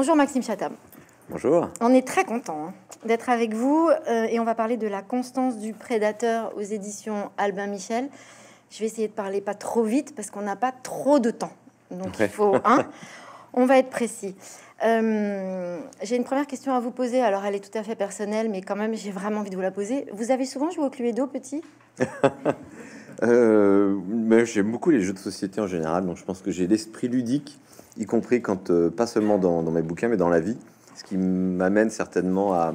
Bonjour Maxime Chatham. Bonjour. On est très content hein, d'être avec vous euh, et on va parler de la constance du prédateur aux éditions Albin Michel. Je vais essayer de parler pas trop vite parce qu'on n'a pas trop de temps. Donc il faut un. On va être précis. Euh, j'ai une première question à vous poser. Alors, elle est tout à fait personnelle, mais quand même, j'ai vraiment envie de vous la poser. Vous avez souvent joué au Cluedo, petit euh, J'aime beaucoup les jeux de société en général, donc je pense que j'ai l'esprit ludique y compris quand, euh, pas seulement dans, mes bouquins, mais dans la vie, ce qui m'amène certainement à,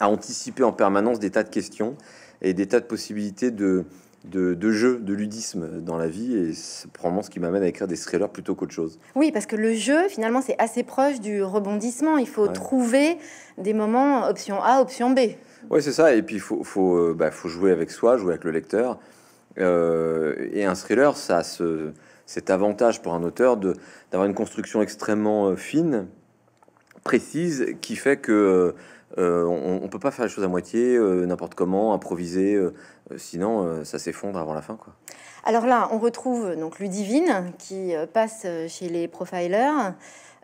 anticiper en permanence des tas de questions et des tas de possibilités de, de, de jeu, de ludisme dans la vie, et c'est probablement ce qui m'amène à écrire des thrillers plutôt qu'autre chose. Oui, parce que le jeu, finalement, c'est assez proche du rebondissement. Il faut trouver des moments option A, option B. Oui, c'est ça. Et puis, il faut, faut, euh, bah, faut, jouer avec soi, jouer avec le lecteur. Euh, et un thriller, ça se cet avantage pour un auteur d'avoir une construction extrêmement euh, fine, précise, qui fait que euh, euh, on ne peut pas faire les choses à moitié, n'importe comment, improviser, sinon ça s'effondre avant la fin. Quoi. Alors là, on retrouve donc Ludivine qui passe chez les profilers.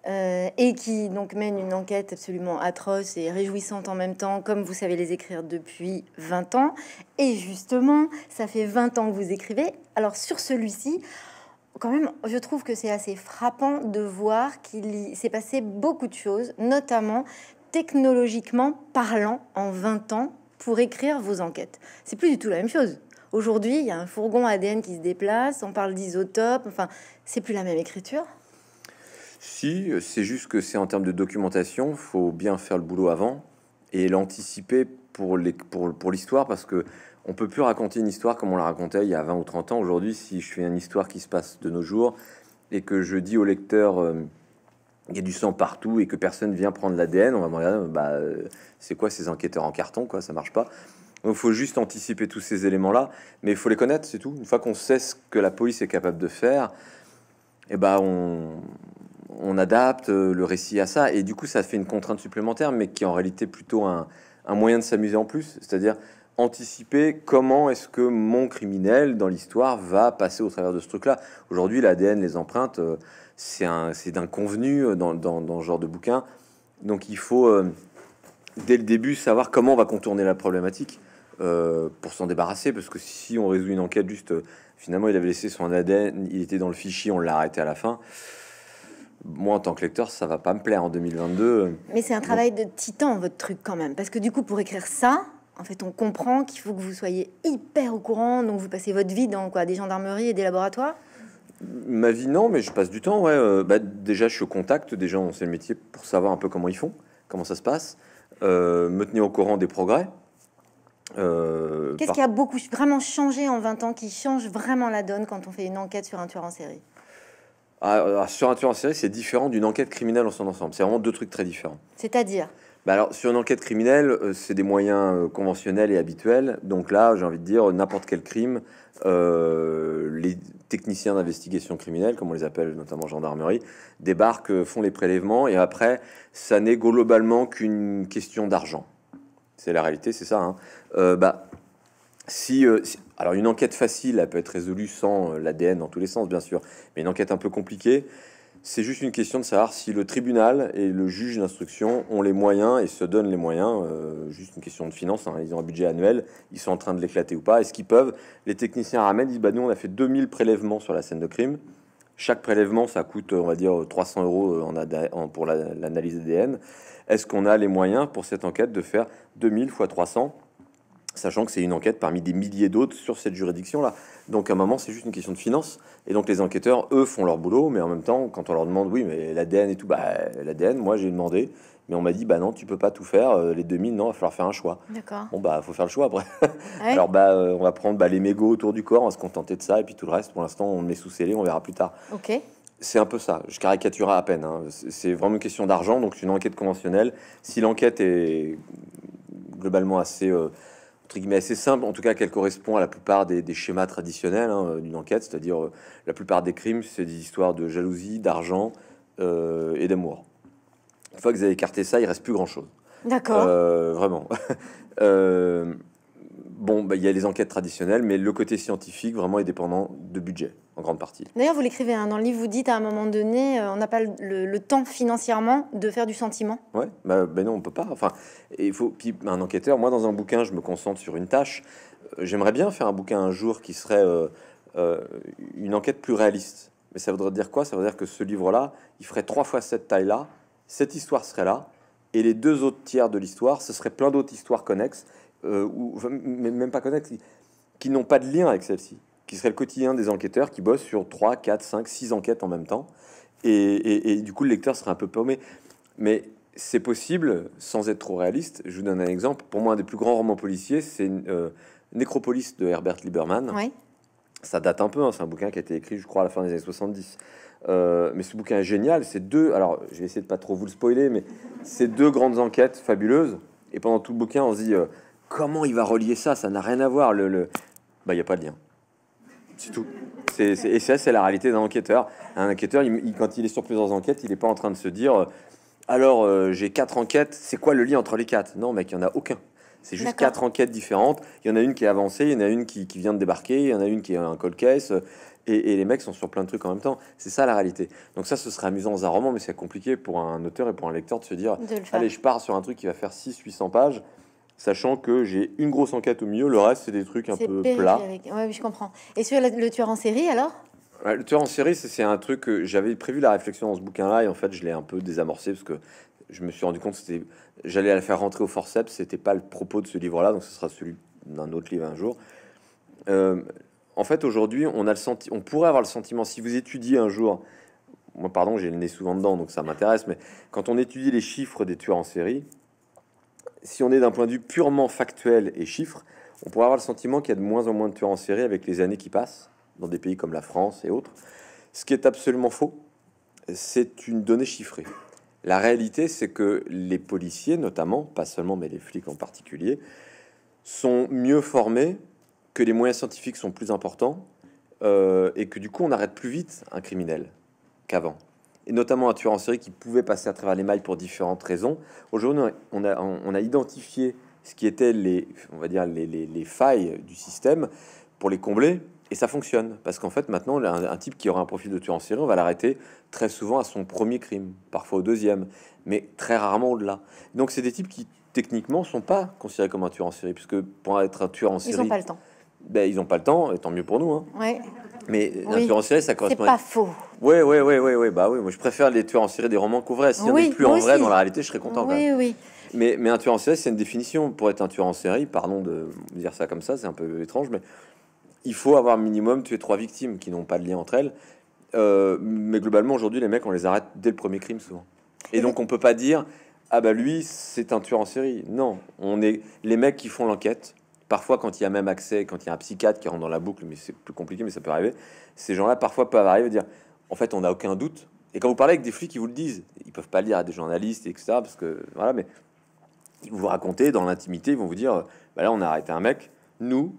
et qui donc mène une enquête absolument atroce et réjouissante en même temps, comme vous savez les écrire depuis 20 ans. Et justement, ça fait 20 ans que vous écrivez. Alors sur celui-ci, quand même, je trouve que c'est assez frappant de voir qu'il s'est passé beaucoup de choses, notamment technologiquement parlant, en 20 ans, pour écrire vos enquêtes. C'est plus du tout la même chose. Aujourd'hui, il y a un fourgon ADN qui se déplace, on parle d'isotopes, enfin, c'est plus la même écriture. Si, c'est juste que c'est en termes de documentation, faut bien faire le boulot avant et l'anticiper pour l'histoire pour, parce que on peut plus raconter une histoire comme on la racontait il y a 20 ou 30 ans. Aujourd'hui, si je fais une histoire qui se passe de nos jours et que je dis au lecteur qu'il euh, y a du sang partout et que personne vient prendre l'ADN, on va me regarder bah, euh, c'est quoi ces enquêteurs en carton quoi, ça marche pas. Il faut juste anticiper tous ces éléments-là, mais il faut les connaître, c'est tout. Une fois qu'on sait ce que la police est capable de faire, eh ben on, adapte euh, le récit à ça, et du coup ça fait une contrainte supplémentaire, mais qui est en réalité plutôt un moyen de s'amuser en plus. C'est-à-dire, anticiper comment est-ce que mon criminel dans l'histoire va passer au travers de ce truc-là. Aujourd'hui, l'ADN, les empreintes, euh, c'est d'un convenu euh, dans, dans, ce genre de bouquin. Donc il faut, euh, dès le début, savoir comment on va contourner la problématique pour s'en débarrasser. Parce que si on résout une enquête juste, finalement, il avait laissé son ADN, il était dans le fichier, on l'a arrêté à la fin moi en tant que lecteur, ça va pas me plaire en 2022. Mais c'est un travail de titan votre truc quand même, parce que du coup pour écrire ça, en fait, on comprend qu'il faut que vous soyez hyper au courant, donc vous passez votre vie dans quoi, des gendarmeries et des laboratoires Ma vie, non, mais je passe du temps. Ouais. Euh, bah, déjà, je suis au contact. des gens, c'est le métier pour savoir un peu comment ils font, comment ça se passe, euh, me tenir au courant des progrès. Euh, Qu'est-ce qui a beaucoup vraiment changé en 20 ans, qui change vraiment la donne quand on fait une enquête sur un tueur en série ah, Sur un tueur en série, c'est différent d'une enquête criminelle en son ensemble. C'est vraiment deux trucs très différents. C'est-à-dire bah alors, sur une enquête criminelle, euh, c'est des moyens euh, conventionnels et habituels. Donc là, j'ai envie de dire, n'importe quel crime, euh, les techniciens d'investigation criminelle, comme on les appelle notamment gendarmerie, débarquent, font les prélèvements, et après, ça n'est globalement qu'une question d'argent. C'est la réalité, c'est ça. Hein. bah, alors une enquête facile, elle peut être résolue sans l'ADN dans tous les sens, bien sûr, mais une enquête un peu compliquée, c'est juste une question de savoir si le tribunal et le juge d'instruction ont les moyens et se donnent les moyens. Euh, juste une question de finance. Hein. Ils ont un budget annuel. Ils sont en train de l'éclater ou pas. Est-ce qu'ils peuvent Les techniciens ramènent. Ils disent bah, Nous, on a fait 2000 prélèvements sur la scène de crime. Chaque prélèvement, ça coûte, on va dire, 300 euros euh, en pour l'analyse d'ADN. ADN. Est-ce qu'on a les moyens pour cette enquête de faire 2000 fois 300 sachant que c'est une enquête parmi des milliers d'autres sur cette juridiction-là. Donc à un moment, c'est juste une question de finance. Et donc les enquêteurs, eux, font leur boulot, mais en même temps, quand on leur demande, oui, mais l'ADN et tout, bah l'ADN, moi j'ai demandé, mais on m'a dit, bah non, tu peux pas tout faire, euh, les 2000, non, il va falloir faire un choix. D'accord. Bon, bah faut faire le choix après. Ah Alors bah euh, on va prendre bah, les mégots autour du corps, on va se contenter de ça, et puis tout le reste, pour l'instant, on met sous scellé, on verra plus tard. Ok. C'est un peu ça, je caricature à peine. Hein. C'est vraiment une question d'argent, donc c'est une enquête conventionnelle. Si l'enquête est globalement assez... Euh, mais assez simple, en tout cas qu'elle correspond à la plupart des, schémas traditionnels hein, d'une enquête, c'est-à-dire euh, la plupart des crimes, c'est des histoires de jalousie, d'argent euh, et d'amour. Une fois que vous avez écarté ça, il reste plus grand-chose. D'accord. Euh, vraiment. Bon, bah, il y a les enquêtes traditionnelles, mais le côté scientifique vraiment est dépendant de budget, en grande partie. D'ailleurs, vous l'écrivez hein, dans le livre, vous dites à un moment donné, euh, on n'a pas le, temps financièrement de faire du sentiment. Oui, bah, ben non, on peut pas. Enfin, il faut. Puis, un enquêteur, moi, dans un bouquin, je me concentre sur une tâche. Euh, j'aimerais bien faire un bouquin un jour qui serait euh, une enquête plus réaliste. Mais ça voudrait dire quoi Ça voudrait dire que ce livre-là, il ferait trois fois cette taille-là, cette histoire serait là, et les deux autres tiers de l'histoire, ce serait plein d'autres histoires connexes euh, ou même pas connaître, qui, n'ont pas de lien avec celle-ci, qui serait le quotidien des enquêteurs qui bossent sur 3, 4, 5, 6 enquêtes en même temps. Et, du coup, le lecteur serait un peu paumé. Mais c'est possible, sans être trop réaliste. Je vous donne un exemple. Pour moi, un des plus grands romans policiers, c'est euh, Nécropolis de Herbert Lieberman. Ça date un peu, hein, c'est un bouquin qui a été écrit, je crois, à la fin des années 70. Euh, mais ce bouquin est génial. C'est deux, alors je vais essayer de pas trop vous le spoiler, mais c'est deux grandes enquêtes fabuleuses. Et pendant tout le bouquin, on se dit. Comment il va relier ça Ça n'a rien à voir. Le, Bah, il n'y a pas de lien. C'est tout. et ça, c'est la réalité d'un enquêteur. Un enquêteur, quand il est sur plusieurs enquêtes, il n'est pas en train de se dire euh, alors euh, j'ai quatre enquêtes, c'est quoi le lien entre les quatre Non, mec, il n'y en a aucun. C'est juste quatre enquêtes différentes. Il y en a une qui est avancée, il y en a une qui, vient de débarquer, il y en a une qui est un cold case. Euh, et, les mecs sont sur plein de trucs en même temps. C'est ça la réalité. Donc ça, ce serait amusant dans un roman, mais c'est compliqué pour un auteur et pour un lecteur de se dire, allez, je pars sur un truc qui va faire 600-800 pages sachant que j'ai une grosse enquête au milieu, le reste c'est des trucs un peu plats. Ouais, je comprends. Et sur le, tueur en série alors Le tueur en série, c'est un truc que j'avais prévu la réflexion dans ce bouquin-là et en fait je l'ai un peu désamorcé parce que je me suis rendu compte que j'allais la faire rentrer au forceps, c'était pas le propos de ce livre-là, donc ce sera celui d'un autre livre un jour. Euh, en fait, aujourd'hui, on a le senti, on pourrait avoir le sentiment si vous étudiez un jour. Moi, pardon, j'ai le nez souvent dedans, donc ça m'intéresse. Mais quand on étudie les chiffres des tueurs en série, si on est d'un point de vue purement factuel et chiffre, on pourrait avoir le sentiment qu'il y a de moins en moins de tueurs en série avec les années qui passent, dans des pays comme la France et autres. Ce qui est absolument faux, c'est une donnée chiffrée. La réalité, c'est que les policiers, notamment, pas seulement, mais les flics en particulier, sont mieux formés, que les moyens scientifiques sont plus importants, euh, et que du coup, on arrête plus vite un criminel qu'avant et notamment un tueur en série qui pouvait passer à travers les mailles pour différentes raisons. Aujourd'hui, on a, on a identifié ce qui étaient les, on va dire, les, failles du système pour les combler. Et ça fonctionne parce qu'en fait, maintenant, un, type qui aura un profil de tueur en série, on va l'arrêter très souvent à son premier crime, parfois au deuxième, mais très rarement au-delà. Donc, c'est des types qui techniquement sont pas considérés comme un tueur en série, puisque pour être un tueur en série, ils n'ont pas le temps ben, ils n'ont pas le temps, et tant mieux pour nous. Hein. Ouais. Mais un tueur en série, ça correspond. C'est pas faux. Oui, oui, oui, oui, oui, bah oui. Moi, je préfère les tueurs en série des romans qu'aux S'il n'y plus en vrai, dans la réalité, je serais content. Oui, oui. Mais, mais, un tueur en série, c'est une définition pour être un tueur en série. Pardon de dire ça comme ça, c'est un peu étrange, mais il faut avoir minimum tuer trois victimes qui n'ont pas de lien entre elles. Euh, mais globalement, aujourd'hui, les mecs, on les arrête dès le premier crime souvent. Et donc, on peut pas dire ah bah lui, c'est un tueur en série. Non, on est les mecs qui font l'enquête Parfois, quand il y a même accès, quand il y a un psychiatre qui rentre dans la boucle, mais c'est plus compliqué, mais ça peut arriver, ces gens-là, parfois, peuvent arriver à dire, en fait, on n'a aucun doute. Et quand vous parlez avec des flics, ils vous le disent. Ils peuvent pas le dire à des journalistes, etc. Parce que, voilà, mais vous racontez dans l'intimité, ils vont vous dire, bah on a arrêté un mec. Nous,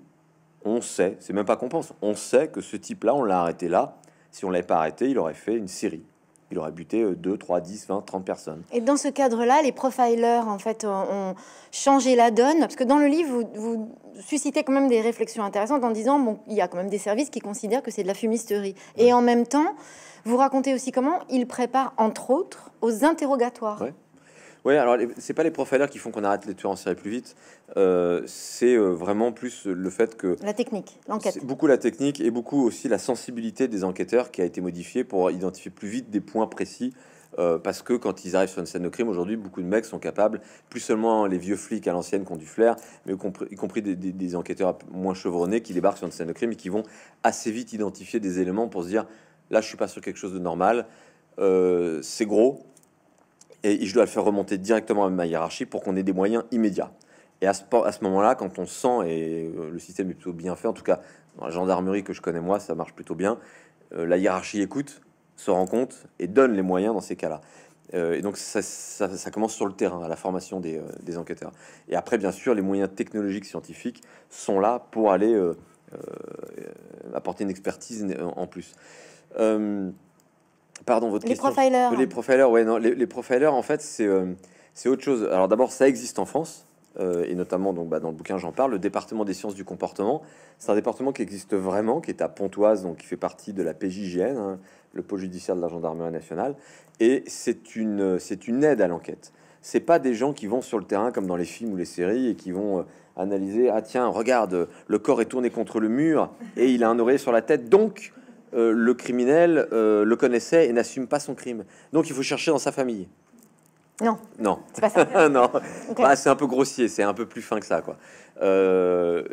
on sait, c'est même pas qu'on pense, on sait que ce type-là, on l'a arrêté là. Si on l'avait pas arrêté, il aurait fait une série il aurait buté 2, 3, 10, 20, 30 personnes. Et dans ce cadre-là, les profilers, en fait, ont changé la donne, parce que dans le livre, vous, suscitez quand même des réflexions intéressantes en disant, bon, il y a quand même des services qui considèrent que c'est de la fumisterie. Et en même temps, vous racontez aussi comment ils préparent, entre autres, aux interrogatoires. Oui, alors c'est pas les profilers qui font qu'on arrête les tueurs en série plus vite. Euh, c'est euh, vraiment plus le fait que la technique, l'enquête, beaucoup la technique et beaucoup aussi la sensibilité des enquêteurs qui a été modifiée pour identifier plus vite des points précis. Euh, parce que quand ils arrivent sur une scène de crime aujourd'hui, beaucoup de mecs sont capables, plus seulement les vieux flics à l'ancienne qui ont du flair, mais y compris des, enquêteurs moins chevronnés qui débarquent sur une scène de crime et qui vont assez vite identifier des éléments pour se dire là, je suis pas sur quelque chose de normal. c'est gros, et je dois le faire remonter directement à ma hiérarchie pour qu'on ait des moyens immédiats. Et à ce, à ce moment-là, quand on sent, et euh, le système est plutôt bien fait, en tout cas dans la gendarmerie que je connais moi, ça marche plutôt bien, euh, la hiérarchie écoute, se rend compte et donne les moyens dans ces cas-là. Euh, et donc ça, commence sur le terrain, à la formation des, des, enquêteurs. Et après, bien sûr, les moyens technologiques, scientifiques sont là pour aller apporter une expertise en plus. Pardon, votre les Profilers. Les profilers. Ouais, non, les, profilers, en fait, euh, c'est autre chose. Alors d'abord, ça existe en France, euh, et notamment donc, bah, dans le bouquin, j'en parle, le département des sciences du comportement. C'est un département qui existe vraiment, qui est à Pontoise, donc qui fait partie de la PJGN, hein, le pôle judiciaire de la gendarmerie nationale, et c'est une, une aide à l'enquête. C'est pas des gens qui vont sur le terrain comme dans les films ou les séries et qui vont euh, analyser, ah tiens, regarde, le corps est tourné contre le mur et il a un oreiller sur la tête, donc euh, le criminel euh, le connaissait et n'assume pas son crime. Donc il faut chercher dans sa famille. Non. Non. C'est non. Bah, c'est un peu grossier, c'est un peu plus fin que ça, quoi. Euh,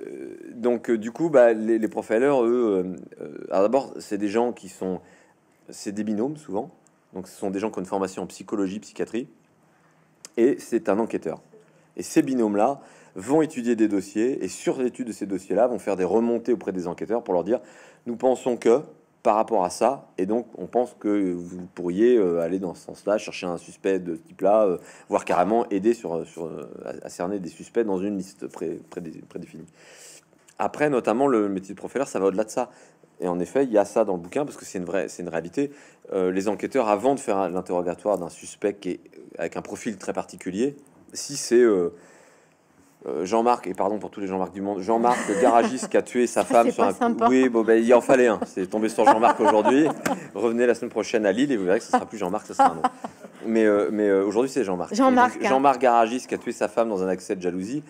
donc du coup, bah, les, les profilers, eux, d'abord, c'est des gens qui sont, c'est des binômes souvent. Donc ce sont des gens qui ont une formation en psychologie, psychiatrie, et c'est un enquêteur. Et ces binômes-là, vont étudier des dossiers et sur l'étude de ces dossiers-là vont faire des remontées auprès des enquêteurs pour leur dire nous pensons que par rapport à ça. Et donc, on pense que vous pourriez euh, aller dans ce sens-là, chercher un suspect de ce type-là, euh, voire carrément aider sur, euh, sur, à, cerner des suspects dans une liste pré, prédéfinie. Après, notamment, le métier de professeur, ça va au-delà de ça. Et en effet, il y a ça dans le bouquin parce que c'est une vraie, c'est une réalité. les enquêteurs, avant de faire l'interrogatoire d'un suspect qui est, avec un profil très particulier, si c'est euh, Jean-Marc, et pardon pour tous les Jean-Marc du monde, Jean-Marc, le garagiste qui a tué sa femme sur un. Sympa. Oui, bon, ben, il en fallait un. C'est tombé sur Jean-Marc aujourd'hui. Revenez la semaine prochaine à Lille et vous verrez que ce sera plus Jean-Marc, ce sera un Mais, euh, mais euh, aujourd'hui, c'est Jean-Marc. Jean-Marc. garagiste qui a tué sa femme dans un accès de jalousie.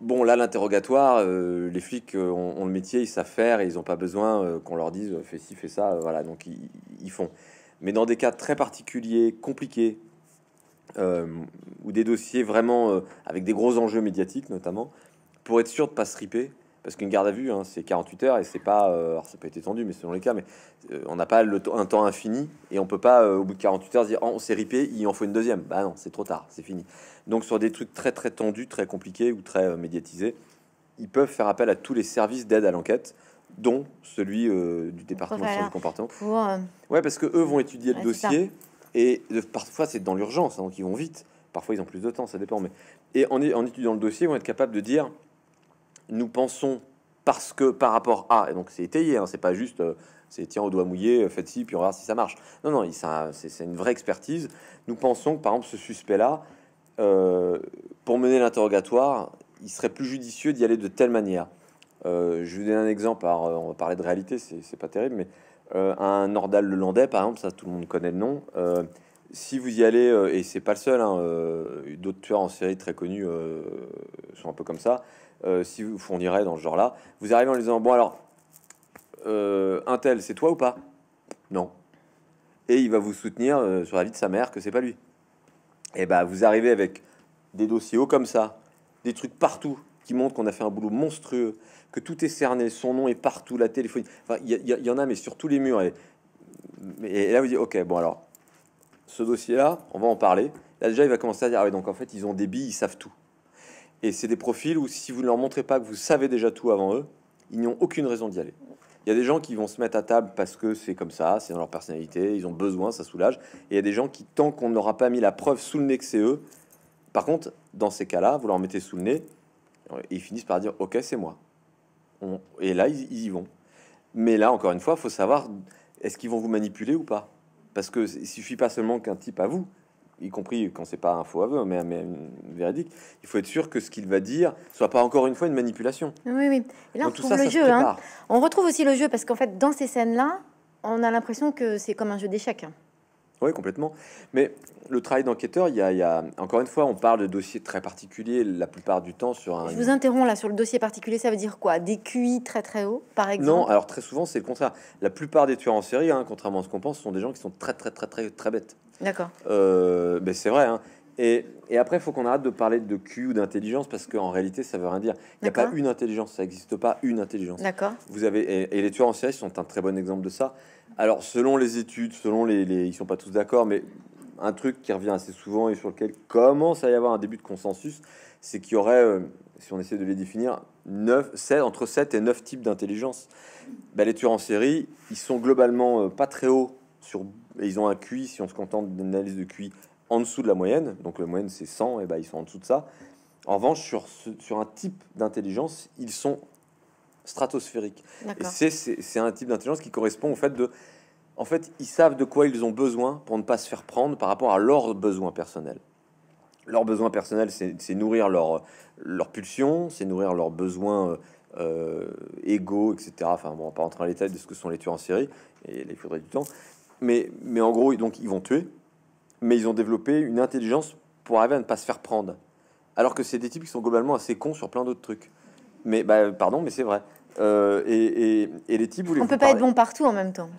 Bon, là, l'interrogatoire, les flics ont, le métier, ils savent faire et ils n'ont pas besoin qu'on leur dise fais ci, fais ça. voilà, donc ils font. Mais dans des cas très particuliers, compliqués, euh, ou des dossiers vraiment euh, avec des gros enjeux médiatiques notamment, pour être sûr de pas se riper parce qu'une garde à vue, hein, c'est 48 heures et c'est pas, euh, alors ça peut être tendu mais selon les cas, mais on n'a pas le un temps infini et on peut pas au bout de 48 heures dire oh, on s'est ripé, il en faut une deuxième. Bah non, c'est trop tard, c'est fini. Donc sur des trucs très très tendus, très compliqués ou très médiatisés, ils peuvent faire appel à tous les services d'aide à l'enquête, dont celui du département de comportement. Pour, ouais, parce que eux vont étudier le dossier. Et parfois, c'est dans l'urgence, hein, donc ils vont vite. Parfois, ils ont plus de temps, ça dépend. Mais... Et en, en étudiant le dossier, ils vont être capables de dire nous pensons parce que par rapport à, et donc c'est étayé, hein, c'est pas juste euh, c'est tiens au doigt mouillé, euh, faites ci, puis on verra si ça marche. Non, non, c'est une vraie expertise. Nous pensons que par exemple ce suspect-là, euh, pour mener l'interrogatoire, il serait plus judicieux d'y aller de telle manière. je vous donne un exemple, on va parler de réalité, c'est pas terrible, mais euh, un Nordal le Landais, par exemple, ça tout le monde connaît le nom. Euh, si vous y allez, euh, et c'est pas le seul, hein, d'autres tueurs en série très connus sont un peu comme ça. si vous fournirez dans ce genre-là, vous arrivez en les disant Bon, alors, un tel, c'est toi ou pas Non. Et il va vous soutenir sur la vie de sa mère que c'est pas lui. Et eh ben, vous arrivez avec des dossiers hauts comme ça, des trucs partout, qui montre qu'on a fait un boulot monstrueux, que tout est cerné, son nom est partout, la téléphonie. Enfin, il y, en a, mais sur tous les murs. Et, là, vous dites, ok, bon alors, ce dossier-là, on va en parler. Là, déjà, il va commencer à dire, ah oui, donc en fait, ils ont des billes, ils savent tout. Et c'est des profils où, si vous ne leur montrez pas que vous savez déjà tout avant eux, ils n'ont aucune raison d'y aller. Il y a des gens qui vont se mettre à table parce que c'est comme ça, c'est dans leur personnalité, ils ont besoin, ça soulage. Et il y a des gens qui, tant qu'on n'aura pas mis la preuve sous le nez que c'est eux, par contre, dans ces cas-là, vous leur mettez sous le nez, euh, ils finissent par dire Ok, c'est moi. et là, ils, y vont. Mais là, encore une fois, faut savoir est-ce qu'ils vont vous manipuler ou pas Parce que il suffit pas seulement qu'un type à vous, y compris quand c'est pas un faux aveu, mais, mais véridique, il faut être sûr que ce qu'il va dire soit pas encore une fois une manipulation. Oui, oui. là, on retrouve le jeu. Hein. On retrouve aussi le jeu parce qu'en fait, dans ces scènes-là, on a l'impression que c'est comme un jeu d'échecs. Hein. Oui, complètement. Mais le travail d'enquêteur, il, y, a, encore une fois, on parle de dossiers très particuliers la plupart du temps sur un. Je vous interromps là sur le dossier particulier, ça veut dire quoi Des QI très très hauts, par exemple Non, alors très souvent c'est le contraire. La plupart des tueurs en série, hein, contrairement à ce qu'on pense, sont des gens qui sont très très très très très bêtes. D'accord. Mais euh, ben c'est vrai. Hein. Et, après, il faut qu'on arrête de parler de cul ou d'intelligence parce qu'en réalité, ça veut rien dire. Il n'y a pas une intelligence, ça n'existe pas une intelligence. D'accord. Vous avez et, les tueurs en série sont un très bon exemple de ça. Alors, selon les études, selon les, ils sont pas tous d'accord, mais un truc qui revient assez souvent et sur lequel commence à y avoir un début de consensus, c'est qu'il y aurait, euh, si on essaie de les définir, 9, 7, entre 7 et 9 types d'intelligence. Ben, les tueurs en série, ils sont globalement euh, pas très hauts sur, ils ont un QI, si on se contente d'analyse de QI, en dessous de la moyenne, donc la moyenne c'est 100, et ben ils sont en dessous de ça. En revanche, sur, sur un type d'intelligence, ils sont stratosphériques. c'est, un type d'intelligence qui correspond au fait de... En fait, ils savent de quoi ils ont besoin pour ne pas se faire prendre par rapport à leurs besoins personnels. Leurs besoins personnels, c'est, nourrir leur, leur pulsion, c'est nourrir leurs besoins euh, euh, égaux, etc. Enfin, bon, on va pas rentrer dans les détails de ce que sont les tueurs en série, et il faudrait du temps. Mais, mais en gros, donc, ils vont tuer, mais ils ont développé une intelligence pour arriver à ne pas se faire prendre. Alors que c'est des types qui sont globalement assez cons sur plein d'autres trucs. Mais bah, pardon, mais c'est vrai. Euh, et, les types, vous les On peut pas être bon partout en même temps.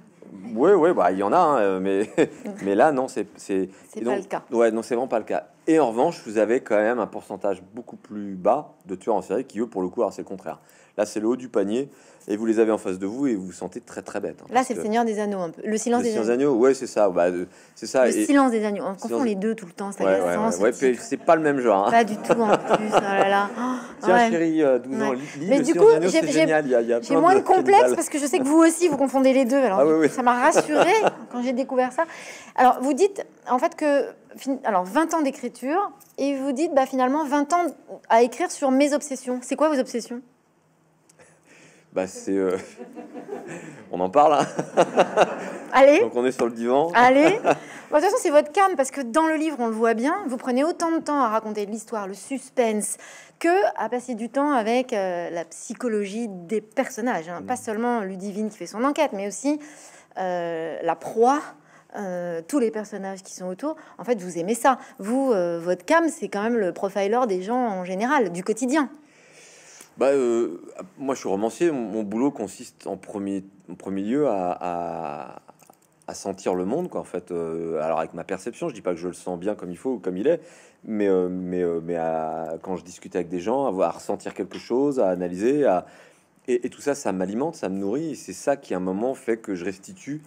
Oui, oui, bah il y en a, hein, euh, mais mais là non, c'est c'est pas le cas. Ouais, non, c'est vraiment pas le cas. Et en revanche, vous avez quand même un pourcentage beaucoup plus bas de tueurs en série qui eux, pour le coup, c'est le contraire. Là, c'est le haut du panier et vous les avez en face de vous et vous vous sentez très très bête. Hein, là, c'est le Seigneur des Anneaux Le silence des Anneaux. ouais, c'est ça. Bah, euh, c'est ça. Le silence des Anneaux. On confond les deux tout le temps. c'est ouais, pas le même genre. Hein. Pas du tout en plus. Oh 12 ans, Mais du j'ai moins de complexe parce que je sais que vous aussi vous confondez les deux. Alors, ah ça m'a rassuré quand j'ai découvert ça. Alors, vous dites en fait que alors 20 ans d'écriture et vous dites bah finalement 20 ans à écrire sur mes obsessions. C'est quoi vos obsessions bah c'est... Euh, on en parle. Hein. Allez. Donc on est sur le divan. Allez. de toute façon, c'est votre cam parce que dans le livre, on le voit bien, vous prenez autant de temps à raconter l'histoire, le suspense, que à passer du temps avec euh, la psychologie des personnages. Hein. Pas mm. seulement Ludivine qui fait son enquête, mais aussi euh, la proie. tous les personnages qui sont autour, en fait, vous aimez ça. Vous, votre cam, c'est quand même le profiler des gens en général, du quotidien. Bah, euh, moi, je suis romancier. Mon boulot consiste en premier, en premier lieu à, à, sentir le monde, quoi, en fait. Euh, alors, avec ma perception, je dis pas que je le sens bien comme il faut ou comme il est, mais, euh, mais, mais quand je discute avec des gens, à, ressentir quelque chose, à analyser, à, et, et tout ça, ça m'alimente, ça me nourrit. Et c'est ça qui, à un moment, fait que je restitue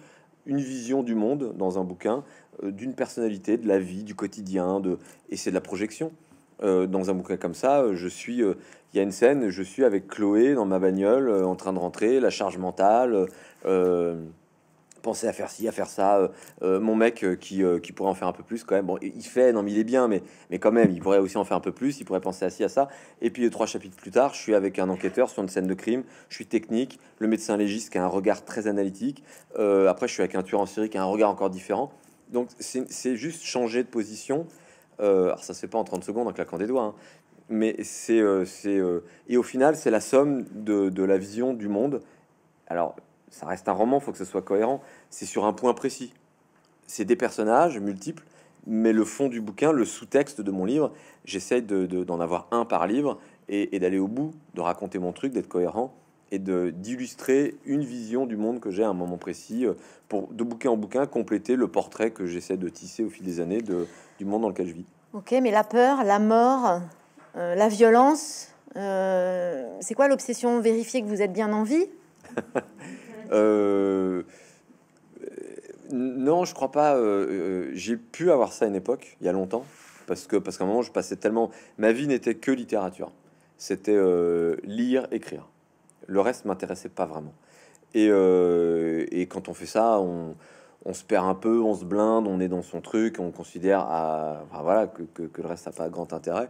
une vision du monde dans un bouquin, d'une personnalité, de la vie, du quotidien, de... et c'est de la projection. Euh, dans un bouquin comme ça, euh, je suis, euh, il y a une scène, je suis avec Chloé dans ma bagnole en train de rentrer, la charge mentale, penser à faire ci, à faire ça, mon mec qui, qui, pourrait en faire un peu plus quand même, bon, il fait, non mais il est bien, mais, mais quand même, il pourrait aussi en faire un peu plus, il pourrait penser à ci, à ça, et puis trois chapitres plus tard, je suis avec un enquêteur sur une scène de crime, je suis technique, le médecin légiste qui a un regard très analytique, après je suis avec un tueur en série qui a un regard encore différent, donc c'est juste changer de position, euh, alors ça se fait pas en 30 secondes en claquant des doigts, hein. mais c'est euh, euh, et au final c'est la somme de, la vision du monde. Alors ça reste un roman, faut que ce soit cohérent. C'est sur un point précis. C'est des personnages multiples, mais le fond du bouquin, le sous-texte de mon livre, j'essaye d'en avoir un par livre et d'aller au bout, de raconter mon truc, d'être cohérent et d'illustrer une vision du monde que j'ai à un moment précis, euh, pour de bouquin en bouquin compléter le portrait que j'essaie de tisser au fil des années de, du monde dans lequel je vis. Ok, mais la peur, la mort, euh, la violence, euh, c'est quoi l'obsession Vérifier que vous êtes bien en vie Non, je crois pas. J'ai pu avoir ça à une époque, il y a longtemps, parce que parce qu'à un moment, je passais tellement. Ma vie n'était que littérature. C'était lire, écrire. Le reste m'intéressait pas vraiment. Et, euh, quand on fait ça, on, se perd un peu, on se blinde, on est dans son truc, on considère à, ah, voilà, que, le reste n'a pas grand intérêt.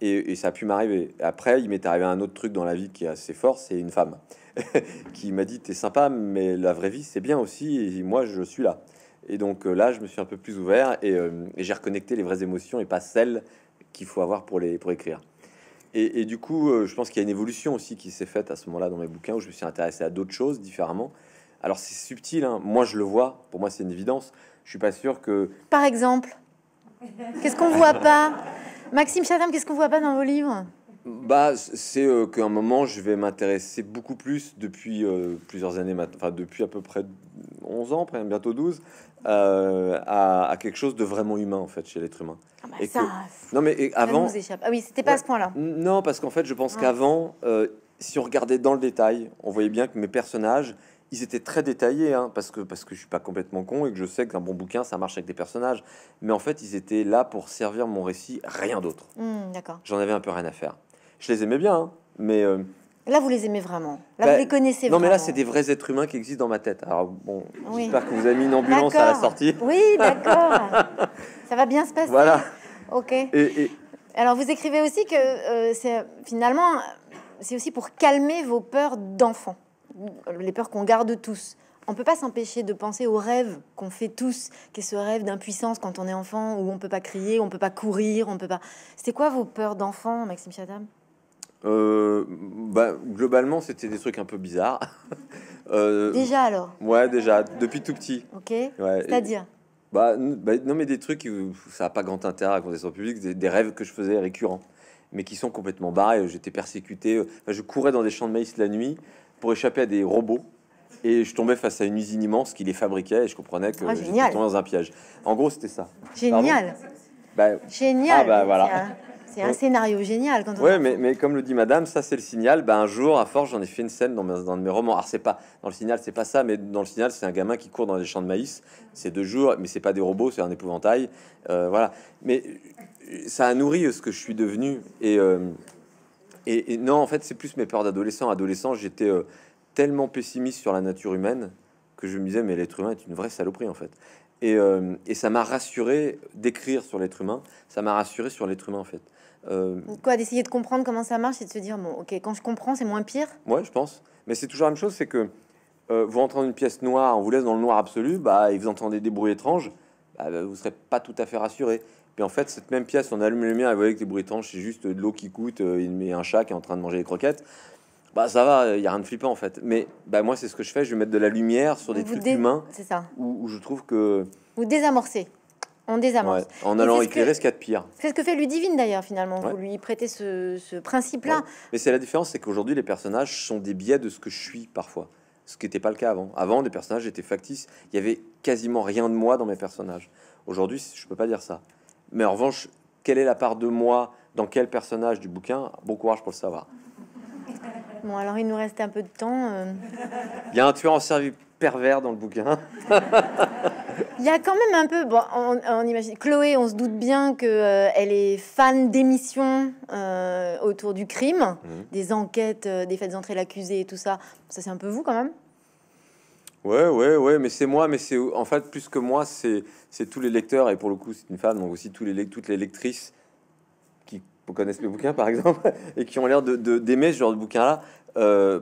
Et, ça a pu m'arriver. Après, il m'est arrivé un autre truc dans la vie qui est assez fort, c'est une femme qui m'a dit, t'es sympa, mais la vraie vie, c'est bien aussi, et moi, je suis là. Et donc euh, là, je me suis un peu plus ouvert euh, et, j'ai reconnecté les vraies émotions et pas celles qu'il faut avoir pour les pour écrire. Et, du coup, euh, je pense qu'il y a une évolution aussi qui s'est faite à ce moment-là dans mes bouquins où je me suis intéressé à d'autres choses différemment. Alors c'est subtil, hein. moi je le vois, pour moi c'est une évidence. Je suis pas sûr que. Par exemple, qu'est-ce qu'on voit pas Maxime Chatham, qu'est-ce qu'on voit pas dans vos livres bah, c'est euh, qu'à un moment, je vais m'intéresser beaucoup plus depuis euh, plusieurs années, enfin depuis à peu près 11 ans, bientôt 12, euh, à, quelque chose de vraiment humain en fait chez l'être humain. Ah bah ça, Non mais avant. Ah oui, c'était pas à ce point-là. Non, parce qu'en fait, je pense ah. qu'avant, euh, si on regardait dans le détail, on voyait bien que mes personnages, ils étaient très détaillés, hein, parce que parce que je suis pas complètement con et que je sais qu'un bon bouquin, ça marche avec des personnages. Mais en fait, ils étaient là pour servir mon récit, rien d'autre. Mmh, d'accord. J'en avais un peu rien à faire. Je les aimais bien, hein, mais euh, Là, vous les aimez vraiment. Là, vous bah, les connaissez vraiment. Non, mais là, c'est des vrais êtres humains qui existent dans ma tête. Alors, bon, j'espère que vous avez mis une ambulance à la sortie. Oui, d'accord. Ça va bien se passer. Voilà. OK. Alors, vous écrivez aussi que euh, c'est finalement, c'est aussi pour calmer vos peurs d'enfant, les peurs qu'on garde tous. On peut pas s'empêcher de penser aux rêves qu'on fait tous, qui est ce rêve d'impuissance quand on est enfant, où on peut pas crier, on peut pas courir, on peut pas. C'est quoi vos peurs d'enfant, Maxime Chatham euh, bah, globalement, c'était des trucs un peu bizarres. Euh, déjà alors Ouais, déjà, depuis tout petit. Ok. C'est-à-dire bah, bah, Non, mais des trucs, ça n'a pas grand intérêt à conversation publique, des, des rêves que je faisais récurrents, mais qui sont complètement barrés. J'étais persécuté. Euh, je courais dans des champs de maïs la nuit pour échapper à des robots. Et je tombais face à une usine immense qui les fabriquait et je comprenais que ah, j'étais tombé dans un piège. En gros, c'était ça. Génial. Bah, génial. Ah bah voilà. C'est un scénario génial quand Oui, mais, comme le dit Madame, ça c'est le signal. Ben, un jour, à force, j'en ai fait une scène dans, dans mes romans. Alors c'est pas dans le signal, c'est pas ça, mais dans le signal, c'est un gamin qui court dans les champs de maïs. C'est deux jours, mais c'est pas des robots, c'est un épouvantail. Euh, voilà. Mais ça a nourri euh, ce que je suis devenu. Euh, et, et, non, en fait, c'est plus mes peurs d'adolescent. Adolescent, j'étais tellement pessimiste sur la nature humaine que je me disais, mais l'être humain est une vraie saloperie en fait. Et, et ça m'a rassuré d'écrire sur l'être humain, ça m'a rassuré sur l'être humain en fait. Euh, quoi, d'essayer de comprendre comment ça marche et de se dire, bon, ok, quand je comprends, c'est moins pire Ouais, je pense. Mais c'est toujours la même chose, c'est que euh, vous rentrez dans une pièce noire, on vous laisse dans le noir absolu, bah, et vous entendez des bruits étranges, bah, bah, vous serez pas tout à fait rassuré. Puis en fait, cette même pièce, on allume les lumières et vous voyez que les bruits étranges, c'est juste de l'eau qui coûte, euh, il met un chat qui est en train de manger des croquettes. Bah ça va, il y a rien de flippant en fait. Mais bah moi c'est ce que je fais, je vais mettre de la lumière sur des trucs humains. C'est ça. je trouve que. Vous désamorcer. On désamorce. en allant éclairer ce, qu'il y a de pire. C'est ce que fait Ludivine d'ailleurs finalement. Vous lui prêtez ce, principe-là. Mais c'est la différence, c'est qu'aujourd'hui les personnages sont des biais de ce que je suis parfois. Ce qui n'était pas le cas avant. Avant, les personnages étaient factices. Il y avait quasiment rien de moi dans mes personnages. Aujourd'hui, je peux pas dire ça. Mais en revanche, quelle est la part de moi dans quel personnage du bouquin Bon courage pour le savoir. Bon, alors il nous reste un peu de temps. Euh. Il y a un tueur en série pervers dans le bouquin. Il y a quand même un peu, bon, on, imagine, Chloé, on se doute bien qu'elle euh, elle est fan d'émissions euh, autour du crime, mhm. des enquêtes, euh, des faits d'entrée, l'accusé et tout ça. Ça, c'est un peu vous quand même Ouais, ouais, ouais, mais c'est moi, mais c'est en fait plus que moi, c'est tous les lecteurs, et pour le coup, c'est une femme, donc aussi tous les, toutes les lectrices qui connaissent le bouquin, par exemple, et qui ont l'air d'aimer de, de, ce genre de bouquin-là,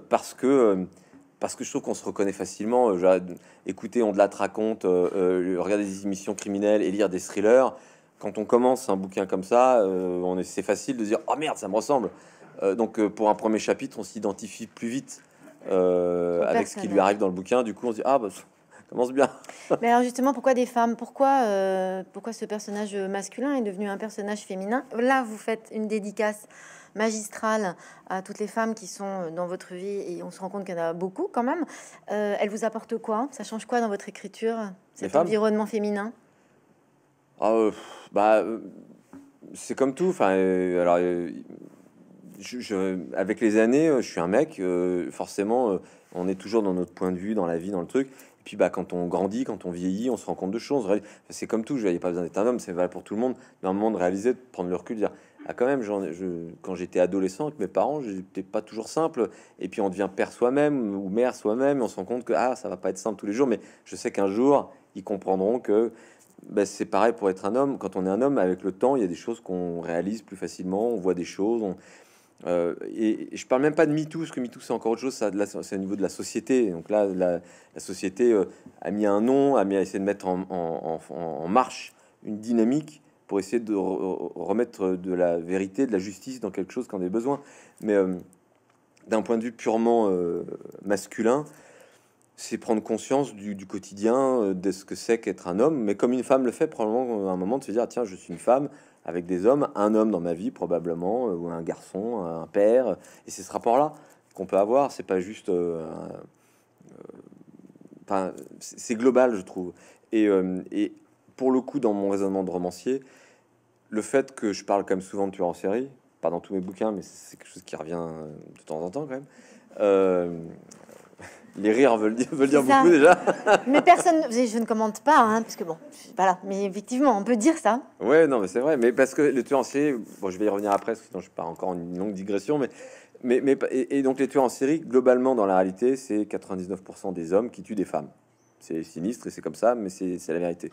parce que parce que je trouve qu'on se reconnaît facilement. Écoutez, euh, écouter On de la raconte, euh, euh, regarder des émissions criminelles et lire des thrillers. Quand on commence un bouquin comme ça, on est, c'est facile de dire ah merde, ça me ressemble. donc pour un premier chapitre, on s'identifie plus vite avec ce qui lui arrive dans le bouquin. Du coup, on se dit Ah, bah, commence bien. Mais alors justement, pourquoi des femmes Pourquoi pourquoi ce personnage masculin est devenu un personnage féminin Là, vous faites une dédicace magistrale à toutes les femmes qui sont euh, dans votre vie, et on se rend compte qu'il y en a beaucoup quand même, euh, elle vous apporte quoi Ça change quoi dans votre écriture, cet environnement féminin ah, euh, bah, euh, C'est comme tout. Enfin, alors, avec les années, je suis un mec, forcément, on est toujours dans notre point de vue, dans la vie, dans le truc. Et puis bah, quand on grandit, quand on vieillit, on se rend compte de choses. C'est comme tout, je n'y a pas besoin d'être un homme, c'est valable pour tout le monde. Dans le monde, moment de réaliser, de prendre le recul, de dire ah, quand même, je, quand j'étais adolescent avec mes parents, j'étais pas toujours simple. Et puis on devient père soi-même ou mère soi-même, et on se rend compte que ah, ça va pas être simple tous les jours. Mais je sais qu'un jour, ils comprendront que ben, c'est pareil pour être un homme. Quand on est un homme, avec le temps, il y a des choses qu'on réalise plus facilement, on voit des choses. Euh, et, je parle même pas de MeToo, parce que MeToo c'est encore autre chose, ça, c'est au niveau de la société. Donc là, la, société euh, a mis un nom, a mis à essayer de mettre en marche une dynamique pour essayer de remettre de la vérité, de la justice dans quelque chose qu'on ait besoin. Mais euh, d'un point de vue purement euh, masculin, c'est prendre conscience du, quotidien, euh, de ce que c'est qu'être un homme. Mais comme une femme le fait, probablement à un moment de se dire ah, tiens, je suis une femme avec des hommes, un homme dans ma vie probablement, ou un garçon, un père. Et c'est ce rapport-là qu'on peut avoir. C'est pas juste. c'est global, je trouve. Et, et pour le coup, dans mon raisonnement de romancier, le fait que je parle quand même souvent de tueurs en série, pas dans tous mes bouquins, mais c'est quelque chose qui revient de temps en temps quand même. Euh, les rires veulent dire, dire beaucoup déjà. mais personne, je ne commente pas, hein, parce que bon, voilà. Mais effectivement, on peut dire ça. Ouais, non, mais c'est vrai. Mais parce que les tueurs en série, bon, je vais y revenir après, sinon je pars encore une longue digression, mais. Mais, et, et donc les tueurs en série, globalement dans la réalité, c'est 99% des hommes qui tuent des femmes. C'est sinistre et c'est comme ça, mais c'est la vérité.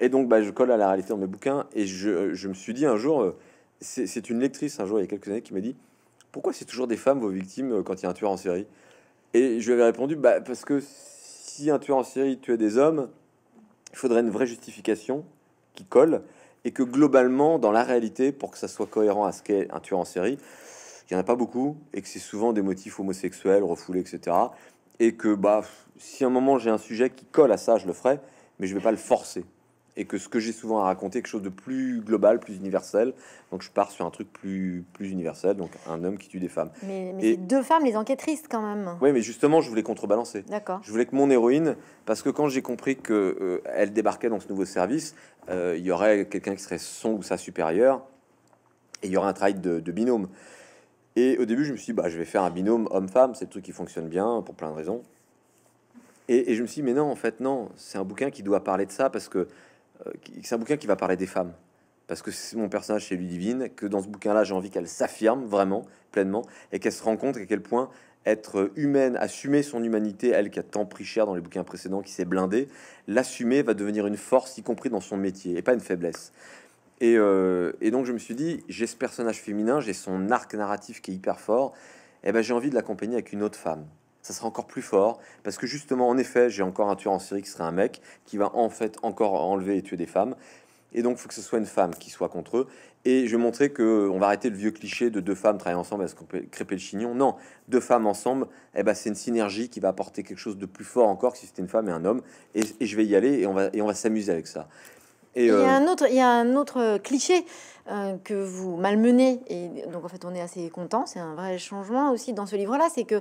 Et donc, bah, je colle à la réalité dans mes bouquins. Et je, me suis dit un jour, euh, c'est une lectrice un jour, il y a quelques années, qui m'a dit Pourquoi c'est toujours des femmes vos victimes euh, quand il y a un tueur en série Et je lui avais répondu bah, Parce que si un tueur en série tuait des hommes, il faudrait une vraie justification qui colle. Et que globalement, dans la réalité, pour que ça soit cohérent à ce qu'est un tueur en série, il n'y en a pas beaucoup. Et que c'est souvent des motifs homosexuels, refoulés, etc. Et que bah, si un moment j'ai un sujet qui colle à ça, je le ferai, mais je ne vais pas le forcer et que ce que j'ai souvent à raconter, quelque chose de plus global, plus universel. Donc je pars sur un truc plus, plus universel, donc un homme qui tue des femmes. Mais, deux femmes, les enquêtrices quand même. Oui, mais justement, je voulais contrebalancer. D'accord. Je voulais que mon héroïne, parce que quand j'ai compris que euh, elle débarquait dans ce nouveau service, euh, il y aurait quelqu'un qui serait son ou sa supérieure, et il y aurait un travail de, binôme. Et au début, je me suis dit, bah, je vais faire un binôme homme-femme, c'est le truc qui fonctionne bien pour plein de raisons. Et, et, je me suis dit, mais non, en fait, non, c'est un bouquin qui doit parler de ça parce que euh, c'est un bouquin qui va parler des femmes. Parce que c'est mon personnage, chez Ludivine, que dans ce bouquin-là, j'ai envie qu'elle s'affirme vraiment, pleinement, et qu'elle se rende compte à quel point être humaine, assumer son humanité, elle qui a tant pris cher dans les bouquins précédents, qui s'est blindée, l'assumer va devenir une force, y compris dans son métier, et pas une faiblesse. Et, euh, et donc je me suis dit, j'ai ce personnage féminin, j'ai son arc narratif qui est hyper fort, et eh ben j'ai envie de l'accompagner avec une autre femme ça sera encore plus fort. Parce que justement, en effet, j'ai encore un tueur en série qui serait un mec qui va en fait encore enlever et tuer des femmes. Et donc, il faut que ce soit une femme qui soit contre eux. Et je vais montrer que on va arrêter le vieux cliché de deux femmes travaillant ensemble à peut crêper le chignon. Non, deux femmes ensemble, eh ben, c'est une synergie qui va apporter quelque chose de plus fort encore que si c'était une femme et un homme. Et, je vais y aller et on va, et on va s'amuser avec ça. Euh, il, y a un autre, euh, cliché euh, que vous malmenez, et donc en fait on est assez content, c'est un vrai changement aussi dans ce livre-là, c'est que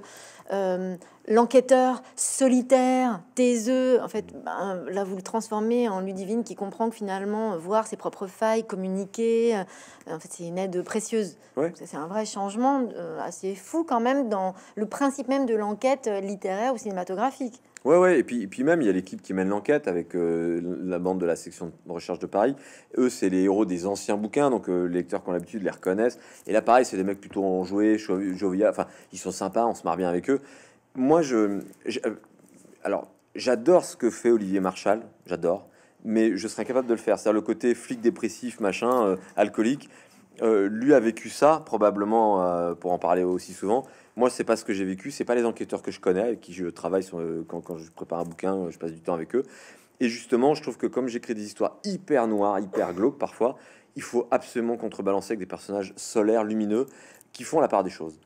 l'enquêteur solitaire, taiseux, en fait ben, là vous le transformez en Ludivine qui comprend que finalement voir ses propres failles, communiquer, en fait c'est une aide précieuse. C'est un vrai changement assez fou quand même dans le principe même de l'enquête littéraire ou cinématographique. Ouais, ouais, et puis, même, il y a l'équipe qui mène l'enquête avec euh, la bande de la section de recherche de Paris. Eux, c'est les héros des anciens bouquins, donc euh, les lecteurs qui ont l'habitude les reconnaissent. Et là, pareil, c'est des mecs plutôt enjoués, jovial enfin, ils sont sympas, on se marre bien avec eux. Moi, je. Euh, alors, j'adore ce que fait Olivier Marchal, j'adore, mais je serais incapable de le faire. cest le côté flic dépressif, machin, alcoolique. lui a vécu ça, probablement, pour en parler aussi souvent moi, c'est pas ce que j'ai vécu, c'est pas les enquêteurs que je connais, avec qui je travaille sur, euh, quand, je prépare un bouquin, euh, je passe du temps avec eux. Et justement, je trouve que comme j'écris des histoires hyper noires, hyper glauques parfois, il faut absolument contrebalancer avec des personnages solaires, lumineux, qui font la part des choses.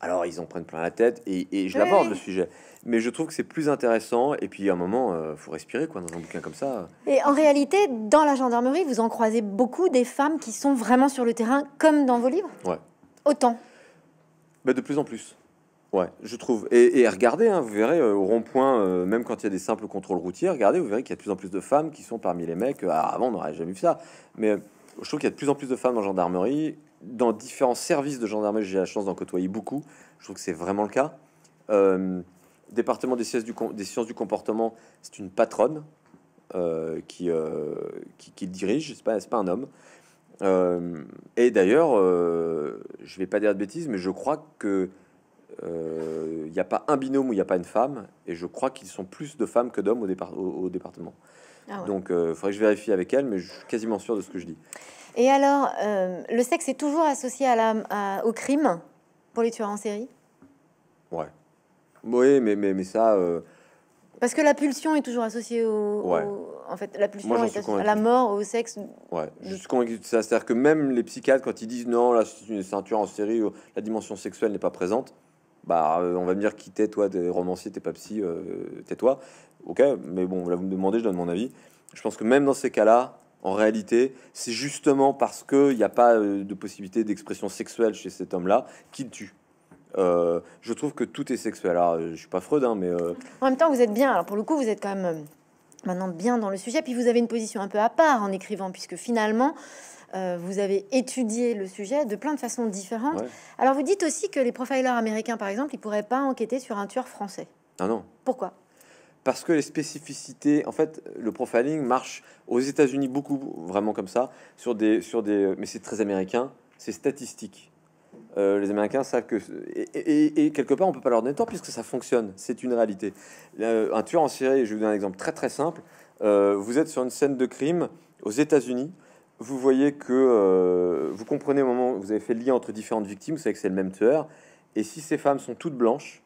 Alors, ils en prennent plein la tête et, je l'aborde le sujet. Mais je trouve que c'est plus intéressant. Et puis, à un moment, euh, faut respirer quoi dans un bouquin comme ça. Et en réalité, dans la gendarmerie, vous en croisez beaucoup des femmes qui sont vraiment sur le terrain, comme dans vos livres. Ouais. Autant. Bah, de plus en plus. Ouais, je trouve. Et, regardez, hein, vous verrez euh, au rond-point, euh, même quand il y a des simples contrôles routiers, regardez, vous verrez qu'il y a de plus en plus de femmes qui sont parmi les mecs. Ah, avant, on n'aurait jamais vu ça. Mais euh, je trouve qu'il y a de plus en plus de femmes dans la gendarmerie, dans différents services de gendarmerie. J'ai la chance d'en côtoyer beaucoup. Je trouve que c'est vraiment le cas. département des sciences du, des sciences du comportement, c'est une patronne qui, qui, dirige. C'est pas, pas un homme. Euh, et d'ailleurs, euh, je vais pas dire de bêtises, mais je crois que il euh, n'y a pas un binôme où il n'y a pas une femme, et je crois qu'ils sont plus de femmes que d'hommes au, départ, au, département. Ah Donc, il faudrait que je vérifie avec elle, mais je suis quasiment sûr de ce que je dis. Et alors, le sexe est toujours associé à la, au crime pour les tueurs en série Ouais. Oui, mais, mais, mais ça, parce que la pulsion est toujours associée au. en fait, la pulsion est à la mort, au sexe. Ouais, je ça. C'est-à-dire que même les psychiatres, quand ils disent non, là, c'est une ceinture en série où la dimension sexuelle n'est pas présente, bah, euh, on va me dire qui toi, des romancier, t'es pas psy, euh, tais-toi. Ok, mais bon, là, vous me demandez, je donne mon avis. Je pense que même dans ces cas-là, en réalité, c'est justement parce qu'il n'y a pas euh, de possibilité d'expression sexuelle chez cet homme-là qu'il tue. Euh, je trouve que tout est sexuel. Alors, euh, je suis pas Freud, hein, mais. Euh, en même temps, vous êtes bien. Alors, pour le coup, vous êtes quand même maintenant bien dans le sujet. Puis vous avez une position un peu à part en écrivant, puisque finalement, vous avez étudié le sujet de plein de façons différentes. Alors, vous dites aussi que les profilers américains, par exemple, ils pourraient pas enquêter sur un tueur français. Ah non. Pourquoi parce que les spécificités, en fait, le profiling marche aux États-Unis beaucoup, vraiment comme ça, sur des, sur des, mais c'est très américain, c'est statistique. Euh, les Américains savent que... Et, quelque part, on peut pas leur donner tort puisque ça fonctionne. C'est une réalité. Euh, un tueur en série, je vous donne un exemple très très simple. Euh, vous êtes sur une scène de crime aux États-Unis. Vous voyez que... vous comprenez au moment où vous avez fait le lien entre différentes victimes, vous savez que c'est le même tueur. Et si ces femmes sont toutes blanches,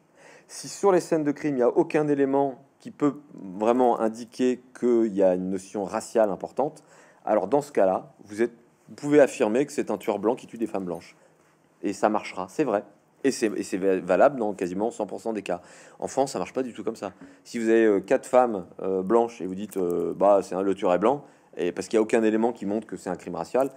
si sur les scènes de crime, il n'y a aucun élément qui peut vraiment indiquer qu'il y a une notion raciale importante, alors dans ce cas-là, vous pouvez affirmer que c'est un tueur blanc qui tue des femmes blanches et ça marchera, c'est vrai. Et c'est valable dans quasiment 100% des cas. En France, ça marche pas du tout comme ça. Si vous avez euh, quatre femmes euh, blanches et vous dites, euh, bah c'est un le tueur est blanc, et parce qu'il n'y a aucun élément qui montre que c'est un crime racial,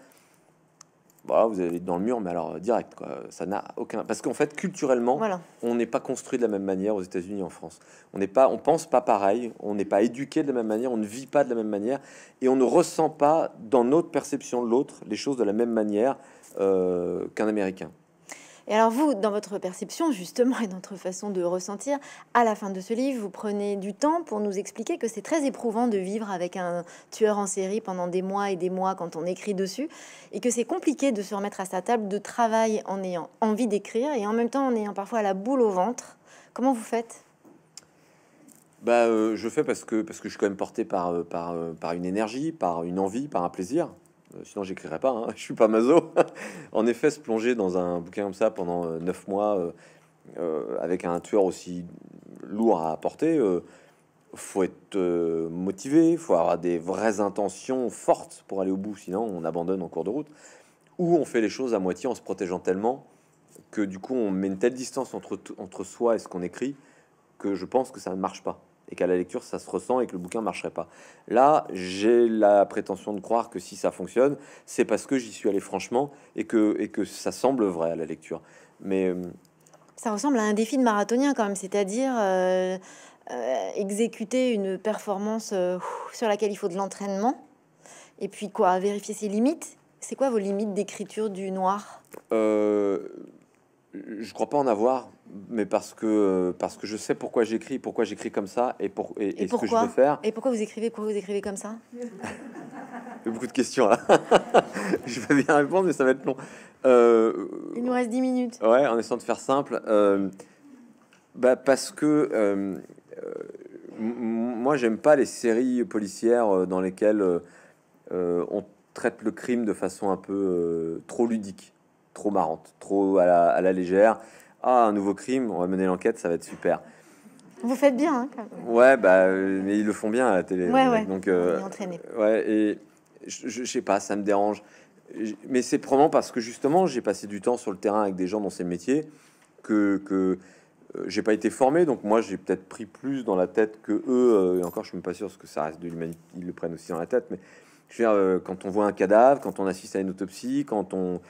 bah, vous allez dans le mur, mais alors direct, quoi. Ça n'a aucun. Parce qu'en fait, culturellement, on n'est pas construit de la même manière aux États-Unis et en France. On n'est pas, on pense pas pareil, on n'est pas éduqué de la même manière, on ne vit pas de la même manière, et on ne ressent pas dans notre perception de l'autre les choses de la même manière euh, qu'un Américain. Et alors vous, dans votre perception justement et notre façon de ressentir, à la fin de ce livre, vous prenez du temps pour nous expliquer que c'est très éprouvant de vivre avec un tueur en série pendant des mois et des mois quand on écrit dessus, et que c'est compliqué de se remettre à sa table de travail en ayant envie d'écrire et en même temps en ayant parfois la boule au ventre. Comment vous faites bah, euh, je fais parce que parce que je suis quand même porté par euh, euh, par une énergie, par une envie, par un plaisir. Euh, sinon j'écrirais pas, hein, je suis pas mazo. en effet, se plonger dans un bouquin comme ça pendant euh, neuf mois euh, avec un tueur aussi lourd à apporter, faut être motivé, faut avoir des vraies intentions fortes pour aller au bout, sinon on abandonne en cours de route. Ou on fait les choses à moitié en se protégeant tellement que du coup on met une telle distance entre, entre soi et ce qu'on écrit que je pense que ça ne marche pas et qu'à la lecture ça se ressent et que le bouquin marcherait pas. Là, j'ai la prétention de croire que si ça fonctionne, c'est parce que j'y suis allé franchement et que, et que ça semble vrai à la lecture. Mais euh, ça ressemble à un défi de marathonien quand même, c'est-à-dire euh, euh, exécuter une performance sur laquelle il faut de l'entraînement et puis quoi, vérifier ses limites. C'est quoi vos limites d'écriture du noir je crois pas en avoir, mais parce que euh, parce que je sais pourquoi j'écris, pourquoi j'écris comme ça et pour ce que je veux faire. Et pourquoi vous écrivez, pourquoi vous écrivez comme ça Beaucoup de questions là. je vais bien répondre, mais ça va être long. Euh, Il nous reste 10 minutes. Ouais, en essayant de faire simple. Euh, bah parce que moi j'aime pas les séries policières dans lesquelles on traite le crime de façon un peu trop ludique trop marrante, trop à la, légère. Ah, un nouveau crime, on va mener l'enquête, ça va être super. Vous faites bien. Hein, quand même. Ouais, bah, euh, mais ils le font bien à la télé. Ouais, ouais. Donc, euh, ouais, et je, sais pas, ça me dérange. Mais c'est probablement parce que justement, j'ai passé du temps sur le terrain avec des gens dans ces métiers que, que euh, j'ai pas été formé, donc moi j'ai peut-être pris plus dans la tête que eux. et encore, je suis même pas sûr ce que ça reste de l'humanité, ils le prennent aussi dans la tête. Mais je veux quand on voit un cadavre, quand on assiste à une autopsie, quand on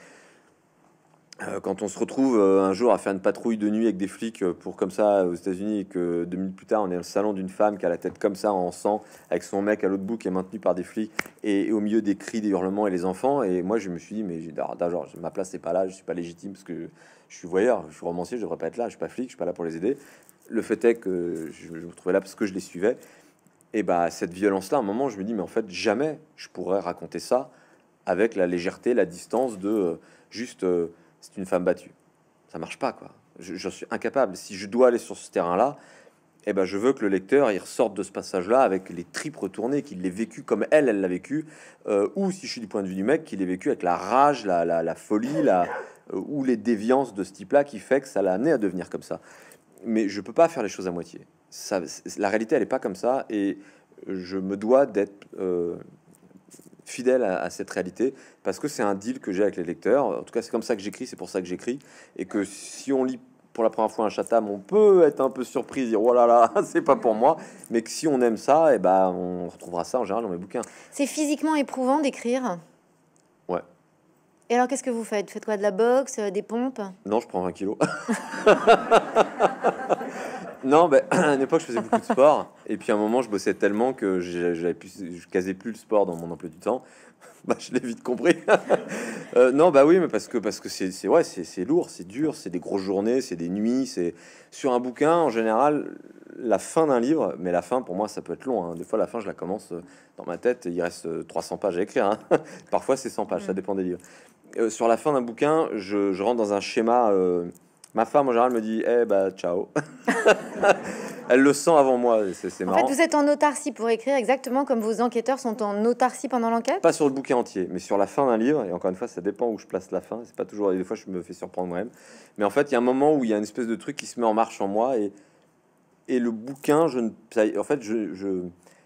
euh, quand on se retrouve euh, un jour à faire une patrouille de nuit avec des flics euh, pour comme ça aux États-Unis et que deux minutes plus tard on est dans le salon d'une femme qui a la tête comme ça en sang avec son mec à l'autre bout qui est maintenu par des flics et, au milieu des cris, des hurlements et les enfants. Et moi je me suis dit, mais genre, ma place n'est pas là, je suis pas légitime parce que je suis voyeur, je suis romancier, je devrais pas être là, je suis pas flic, je suis pas là pour les aider. Le fait est que je, me trouvais là parce que je les suivais. Et bah, cette violence là, à un moment je me dis, mais en fait jamais je pourrais raconter ça avec la légèreté, la distance de juste c'est une femme battue. Ça marche pas, quoi. Je, suis incapable. Si je dois aller sur ce terrain-là, eh ben, je veux que le lecteur il ressorte de ce passage-là avec les tripes retournées, qu'il l'ait vécu comme elle, elle l'a vécu, euh, ou si je suis du point de vue du mec, qu'il l'ait vécu avec la rage, la, folie, la, euh, ou les déviances de ce type-là qui fait que ça l'a amené à devenir comme ça. Mais je peux pas faire les choses à moitié. la réalité, elle est pas comme ça, et je me dois d'être euh, fidèle à, cette réalité parce que c'est un deal que j'ai avec les lecteurs. En tout cas, c'est comme ça que j'écris, c'est pour ça que j'écris. Et que si on lit pour la première fois un chatam, on peut être un peu surpris, dire oh là là, c'est pas pour moi. Mais que si on aime ça, et eh ben on retrouvera ça en général dans mes bouquins. C'est physiquement éprouvant d'écrire. Ouais. Et alors, qu'est-ce que vous faites faites quoi De la boxe, euh, des pompes Non, je prends un kilo. Non, bah, à une époque, je faisais beaucoup de sport. et puis à un moment, je bossais tellement que j'avais plus, je casais plus le sport dans mon emploi du temps. bah, je l'ai vite compris. Euh, non, bah oui, mais parce que parce que c'est ouais, c'est lourd, c'est dur, c'est des grosses journées, c'est des nuits, c'est sur un bouquin en général la fin d'un livre, mais la fin pour moi ça peut être long. Hein. Des fois la fin je la commence euh, dans ma tête, il reste 300 euh, pages à écrire. Hein. Parfois c'est 100 pages, ça mm. dépend des livres. sur la fin d'un bouquin, je, rentre dans un schéma Ma femme en général me dit Eh bah ciao. Elle le sent avant moi, c'est marrant. En fait, vous êtes en autarcie pour écrire exactement comme vos enquêteurs sont en autarcie pendant l'enquête Pas sur le bouquin entier, mais sur la fin d'un livre. Et encore une fois, ça dépend où je place la fin. C'est pas toujours. Des fois, je me fais surprendre moi-même. Mais en fait, il y a un moment où il y a une espèce de truc qui se met en marche en moi. Et, et le bouquin, je ne. En fait, je...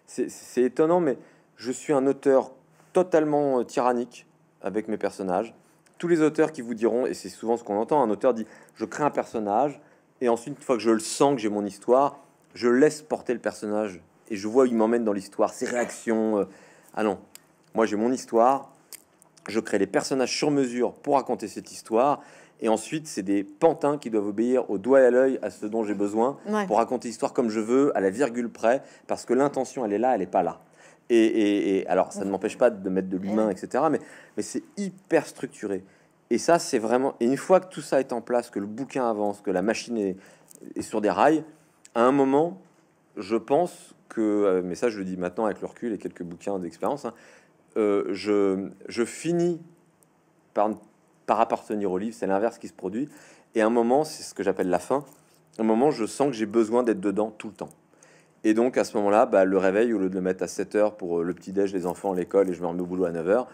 c'est étonnant, mais je suis un auteur totalement euh, tyrannique avec mes personnages tous les auteurs qui vous diront, et c'est souvent ce qu'on entend, un auteur dit je crée un personnage, et ensuite, une fois que je le sens, que j'ai mon histoire, je laisse porter le personnage, et je vois où il m'emmène dans l'histoire, ses réactions. Euh, allons, moi j'ai mon histoire, je crée les personnages sur mesure pour raconter cette histoire, et ensuite c'est des pantins qui doivent obéir au doigt et à l'œil à ce dont j'ai besoin pour raconter l'histoire comme je veux, à la virgule près, parce que l'intention elle est là, elle n'est pas là. Et, alors, ça ne m'empêche pas de mettre de l'humain, etc. Mais, c'est hyper structuré. Et ça, c'est vraiment. Et une fois que tout ça est en place, que le bouquin avance, que la machine est, sur des rails, à un moment, je pense que. Euh, mais ça, je le dis maintenant avec le recul et quelques bouquins d'expérience. Hein, euh, je, finis par, appartenir au livre. C'est l'inverse qui se produit. Et à un moment, c'est ce que j'appelle la fin. À un moment, je sens que j'ai besoin d'être dedans tout le temps. Et donc à ce moment-là, bah, le réveil, au lieu de le mettre à 7 heures pour euh, le petit-déj, les enfants, l'école, et je me remets au boulot à 9 heures,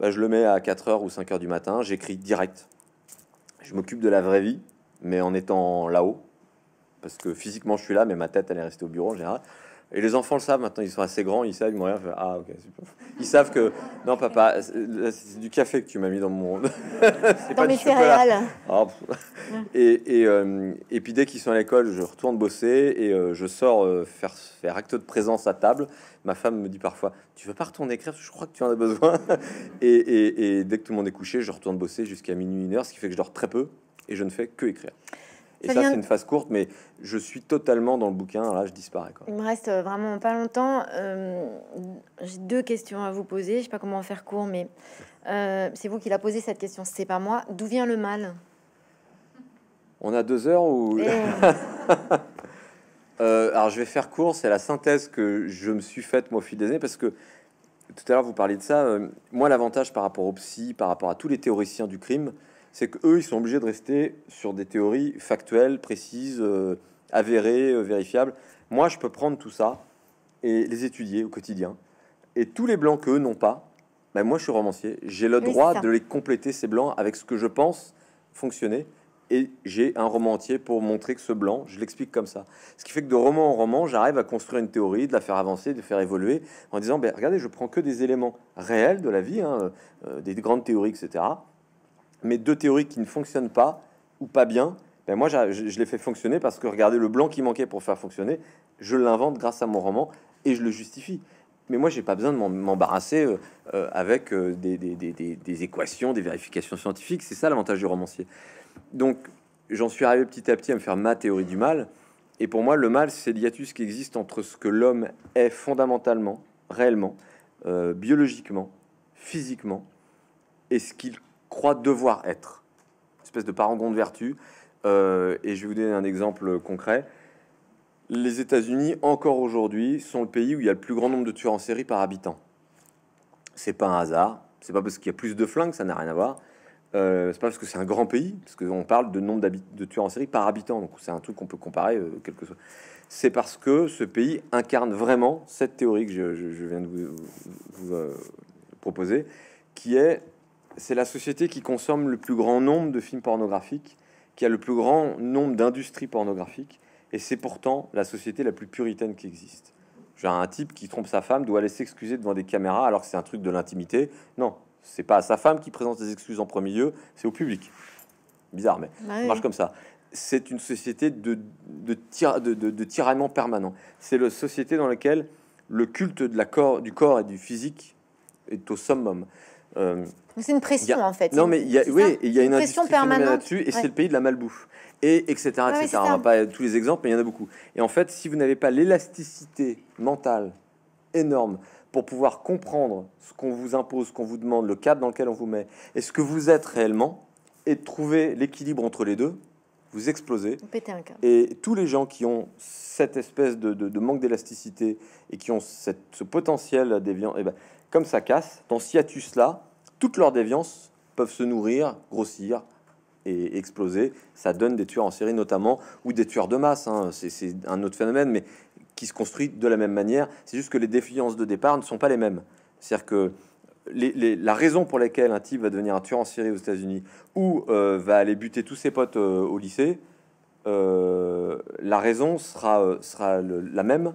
bah, je le mets à 4h ou 5 heures du matin, j'écris direct. Je m'occupe de la vraie vie, mais en étant là-haut, parce que physiquement je suis là, mais ma tête elle est restée au bureau en général. Et les enfants le savent maintenant, ils sont assez grands, ils savent, ils Ah, ok, Ils savent que non, papa, c'est du café que tu m'as mis dans mon monde. c'est pas céréales. Oh, et, et, euh, et, puis dès qu'ils sont à l'école, je retourne bosser et euh, je sors euh, faire, faire acte de présence à table. Ma femme me dit parfois Tu veux pas retourner écrire Je crois que tu en as besoin. et, et, et dès que tout le monde est couché, je retourne bosser jusqu'à minuit, une heure, ce qui fait que je dors très peu et je ne fais que écrire. Et ça, c'est une phase courte, mais je suis totalement dans le bouquin. Là, je disparais. Quoi. Il me reste euh, vraiment pas longtemps. Euh, j'ai deux questions à vous poser. Je sais pas comment en faire court, mais euh, c'est vous qui l'a posé cette question. C'est pas moi. D'où vient le mal On a deux heures ou Alors, je vais faire court. C'est la synthèse que je me suis faite moi au fil des années, parce que tout à l'heure vous parliez de ça. moi, l'avantage par rapport au psy, par rapport à tous les théoriciens du crime c'est qu'eux, ils sont obligés de rester sur des théories factuelles, précises, euh, avérées, euh, vérifiables. Moi, je peux prendre tout ça et les étudier au quotidien. Et tous les blancs qu'eux n'ont pas, Mais ben, moi, je suis romancier. J'ai le droit de les compléter, ces blancs, avec ce que je pense fonctionner. Et j'ai un roman entier pour montrer que ce blanc, je l'explique comme ça. Ce qui fait que de roman en roman, j'arrive à construire une théorie, de la faire avancer, de faire évoluer, en disant, ben, regardez, je prends que des éléments réels de la vie, hein, euh, des grandes théories, etc mes deux théories qui ne fonctionnent pas ou pas bien, ben moi je, les fais fonctionner parce que regardez le blanc qui manquait pour faire fonctionner, je l'invente grâce à mon roman et je le justifie. Mais moi, j'ai pas besoin de m'embarrasser euh, euh, avec euh, des, équations, des vérifications scientifiques. C'est ça l'avantage du romancier. Donc, j'en suis arrivé petit à petit à me faire ma théorie du mal. Et pour moi, le mal, c'est l'hiatus qui existe entre ce que l'homme est fondamentalement, réellement, biologiquement, physiquement, et ce qu'il croit devoir être. espèce de parangon de vertu. Euh, et je vais vous donner un exemple concret. Les États-Unis, encore aujourd'hui, sont le pays où il y a le plus grand nombre de tueurs en série par habitant. C'est pas un hasard. C'est pas parce qu'il y a plus de flingues, ça n'a rien à voir. Euh, c'est pas parce que c'est un grand pays, parce qu'on parle de nombre de tueurs en série par habitant, donc c'est un truc qu'on peut comparer euh, quelque chose. C'est parce que ce pays incarne vraiment cette théorie que je, viens de vous, euh, proposer, qui est c'est la société qui consomme le plus grand nombre de films pornographiques, qui a le plus grand nombre d'industries pornographiques, et c'est pourtant la société la plus puritaine qui existe. Genre un type qui trompe sa femme doit aller s'excuser devant des caméras alors que c'est un truc de l'intimité. Non, c'est pas à sa femme qui présente des excuses en premier lieu, c'est au public. Bizarre, mais ça bah marche comme ça. C'est une société de, de, de, tiraillement permanent. C'est la société dans laquelle le culte de la corps, du corps et du physique est au summum. Euh, c'est une pression en fait. Non, mais il y a, oui, il y a une, pression permanente là-dessus, et c'est le pays de la malbouffe, et etc. Ah etc. on pas tous les exemples, mais il y en a beaucoup. Et en fait, si vous n'avez pas l'élasticité mentale énorme pour pouvoir comprendre ce qu'on vous impose, qu'on vous demande, le cadre dans lequel on vous met, et ce que vous êtes réellement, et trouver l'équilibre entre les deux, vous explosez. Un et tous les gens qui ont cette espèce de, manque d'élasticité et qui ont ce potentiel déviant, et eh ben, comme ça casse, dans ce hiatus-là, toutes leurs déviances peuvent se nourrir, grossir et exploser. Ça donne des tueurs en série notamment, ou des tueurs de masse, hein. c'est un autre phénomène, mais qui se construit de la même manière. C'est juste que les défiances de départ ne sont pas les mêmes. C'est-à-dire que la raison pour laquelle un type va devenir un tueur en série aux États-Unis ou euh, va aller buter tous ses potes euh, au lycée, euh, la raison sera, la même,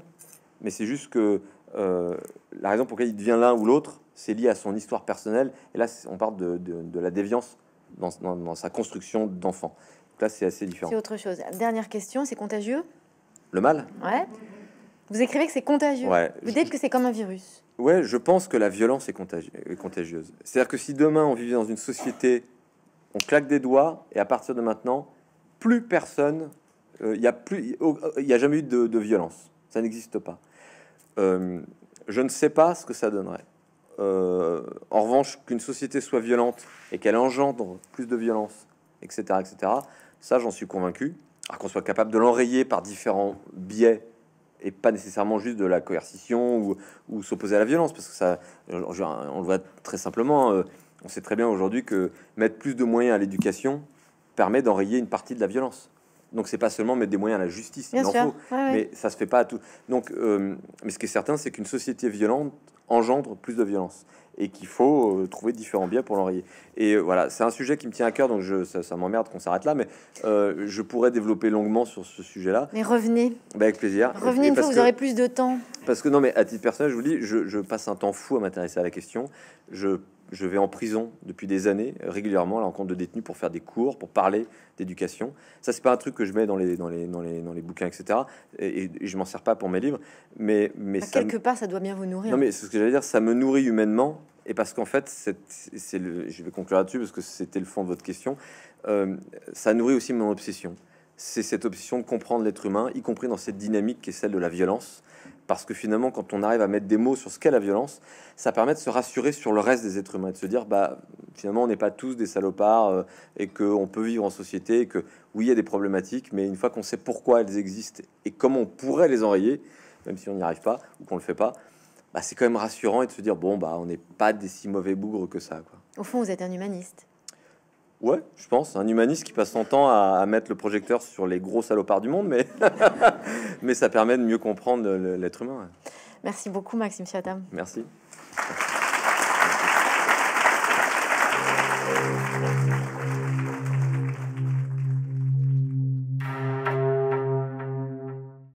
mais c'est juste que la raison pour laquelle il devient l'un ou l'autre c'est lié à son histoire personnelle. Et là, on parle de, de, la déviance dans, dans, sa construction d'enfant. Là, c'est assez différent. C'est autre chose. Dernière question, c'est contagieux Le mal Ouais. Vous écrivez que c'est contagieux. Vous dites que c'est comme un virus. Ouais, je pense que la violence est, contagieuse. C'est-à-dire que si demain on vivait dans une société, on claque des doigts et à partir de maintenant, plus personne, il euh, n'y a plus, il a jamais eu de, violence. Ça n'existe pas. Euh, je ne sais pas ce que ça donnerait. Euh, en revanche, qu'une société soit violente et qu'elle engendre plus de violence, etc., etc., ça, j'en suis convaincu. Alors qu'on soit capable de l'enrayer par différents biais et pas nécessairement juste de la coercition ou, s'opposer à la violence, parce que ça, on le voit très simplement. Euh, on sait très bien aujourd'hui que mettre plus de moyens à l'éducation permet d'enrayer une partie de la violence. Donc c'est pas seulement mettre des moyens à la justice, il en faut, mais ça se fait pas à tout. Donc, euh, mais ce qui est certain, c'est qu'une société violente engendre plus de violence et qu'il faut euh, trouver différents biais pour l'enrayer. Et euh, voilà, c'est un sujet qui me tient à cœur, donc ça, m'emmerde qu'on s'arrête là, mais je pourrais développer longuement sur ce sujet-là. Mais revenez. Bah, avec plaisir. Revenez que, vous aurez plus de temps. Parce que non, mais à titre personnel, je vous dis, je, je passe un temps fou à m'intéresser à la question. Je je vais en prison depuis des années euh, régulièrement à la rencontre de détenus pour faire des cours, pour parler d'éducation. Ça, c'est pas un truc que je mets dans les, dans les, dans les, bouquins, etc. Et, je m'en sers pas pour mes livres. Mais, mais quelque part, ça doit bien vous nourrir. Non, mais c'est ce que j'allais dire, ça me nourrit humainement. Et parce qu'en fait, c'est je vais conclure là-dessus parce que c'était le fond de votre question. Euh, ça nourrit aussi mon obsession. C'est cette obsession de comprendre l'être humain, y compris dans cette dynamique qui est celle de la violence. Parce que finalement, quand on arrive à mettre des mots sur ce qu'est la violence, ça permet de se rassurer sur le reste des êtres humains, de se dire, bah, finalement, on n'est pas tous des salopards euh, et qu'on peut vivre en société et que, oui, il y a des problématiques, mais une fois qu'on sait pourquoi elles existent et comment on pourrait les enrayer, même si on n'y arrive pas ou qu'on le fait pas, bah, c'est quand même rassurant et de se dire, bon, bah, on n'est pas des si mauvais bougres que ça. Quoi. Au fond, vous êtes un humaniste. Ouais, je pense. Un humaniste qui passe son temps à, mettre le projecteur sur les gros salopards du monde, mais, mais ça permet de mieux comprendre l'être humain. Merci beaucoup, Maxime Chiatam. Merci.